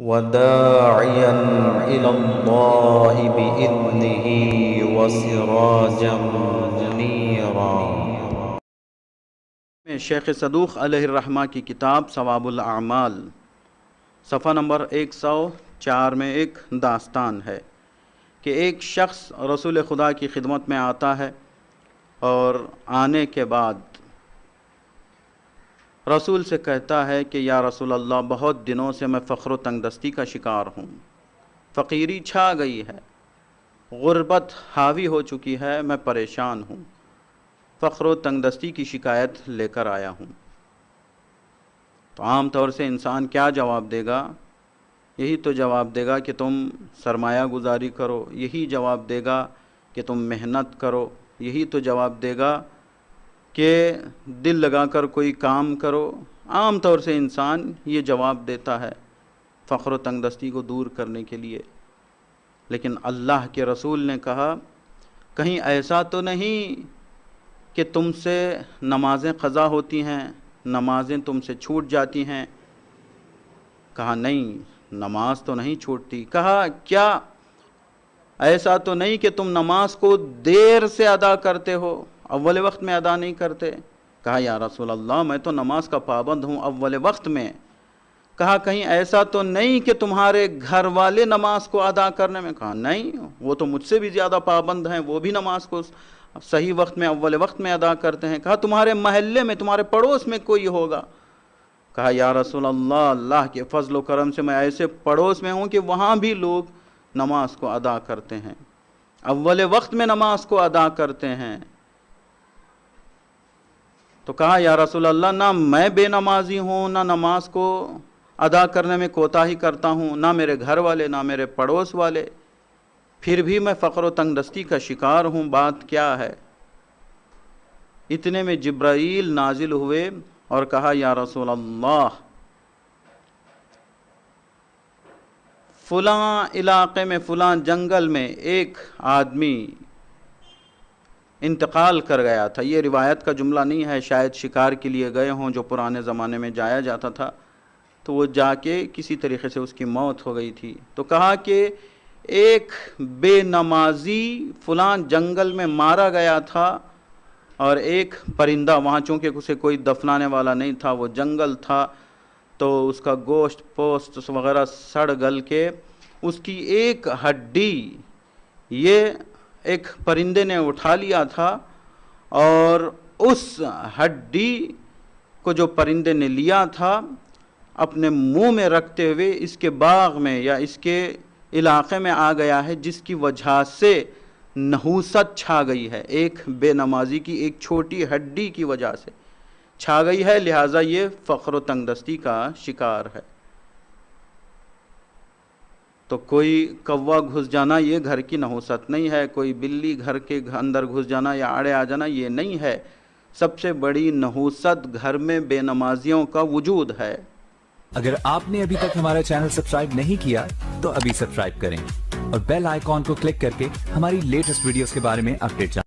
وداعيا إلى الله بإذنه وسراجا منيرا शेख सदूक अलहरमा की किताब सवाबुल आमाल सफ़ा नंबर 104 में एक दास्तान है कि एक शख्स रसूल खुदा की खिदमत में आता है और आने के बाद रसूल से कहता है कि या रसूल अल्लाह बहुत दिनों से मैं फ़ख्र तंगदस्ती का शिकार हूँ फ़कीरी छा गई है गुर्बत हावी हो चुकी है मैं परेशान हूँ फ़ख्र तंगदस्ती की शिकायत लेकर आया हूँ तो आम तौर से इंसान क्या जवाब देगा यही तो जवाब देगा कि तुम सरमाया गुजारी करो यही जवाब देगा कि तुम मेहनत करो यही तो जवाब देगा कि दिल लगाकर कोई काम करो आम तौर से इंसान ये जवाब देता है फ़ख्र तंगदस्ती को दूर करने के लिए लेकिन अल्लाह के रसूल ने कहा कहीं ऐसा तो नहीं कि तुमसे नमाज़ें क़ज़ा होती हैं नमाज़ें तुमसे छूट जाती हैं कहा नहीं नमाज तो नहीं छूटती कहा क्या ऐसा तो नहीं कि तुम नमाज को देर से अदा करते हो अव्वल वक्त में अदा नहीं करते कहा या रसूल अल्लाह मैं तो नमाज का पाबंद हूँ अव्वल वक्त में कहा कहीं ऐसा तो नहीं कि तुम्हारे घर वाले नमाज को अदा करने में कहा नहीं वो तो मुझसे भी ज़्यादा पाबंद हैं वो भी नमाज को सही वक्त में अव्वल वक्त में अदा करते हैं कहा तुम्हारे महल्ले में तुम्हारे पड़ोस में कोई होगा कहा या रसूल अल्लाह अल्लाह के फजल करम से मैं ऐसे पड़ोस में हूँ कि वहाँ भी लोग नमाज को अदा करते हैं अव्वल वक्त में नमाज को अदा करते हैं तो कहा या रसूल अल्लाह ना मैं बेनमाजी हूँ ना नमाज को अदा करने में कोताही करता हूँ ना मेरे घर वाले ना मेरे पड़ोस वाले फिर भी मैं फ़ख्र तंगदस्ती का शिकार हूँ बात क्या है इतने में जब्राइल नाजिल हुए और कहा या रसूल अल्लाह फ़लाँ इलाके में फ़लाँ जंगल में एक आदमी इंतकाल कर गया था ये रिवायत का जुमला नहीं है शायद शिकार के लिए गए हों जो पुराने ज़माने में जाया जाता था तो वो जाके किसी तरीके से उसकी मौत हो गई थी तो कहा कि एक बेनमाजी फलां जंगल में मारा गया था और एक परिंदा वहाँ चूँकि उसे कोई दफनाने वाला नहीं था वो जंगल था तो उसका गोश्त पोस्ट वगैरह सड़ गल के उसकी एक हड्डी ये एक परिंदे ने उठा लिया था और उस हड्डी को जो परिंदे ने लिया था अपने मुंह में रखते हुए इसके बाग में या इसके इलाके में आ गया है जिसकी वजह से नहूसत छा गई है एक बेनमाजी की एक छोटी हड्डी की वजह से छा गई है लिहाजा ये फ़ख्र तंगदस्ती का शिकार है तो कोई कौवा घुस जाना ये घर की नहुसत नहीं है कोई बिल्ली घर के अंदर घुस जाना या आड़े आ जाना ये नहीं है सबसे बड़ी नहुसत घर में बेनमाजियों का वजूद है अगर आपने अभी तक हमारा चैनल सब्सक्राइब नहीं किया तो अभी सब्सक्राइब करें और बेल आइकॉन को क्लिक करके हमारी लेटेस्ट वीडियोस के बारे में अपडेट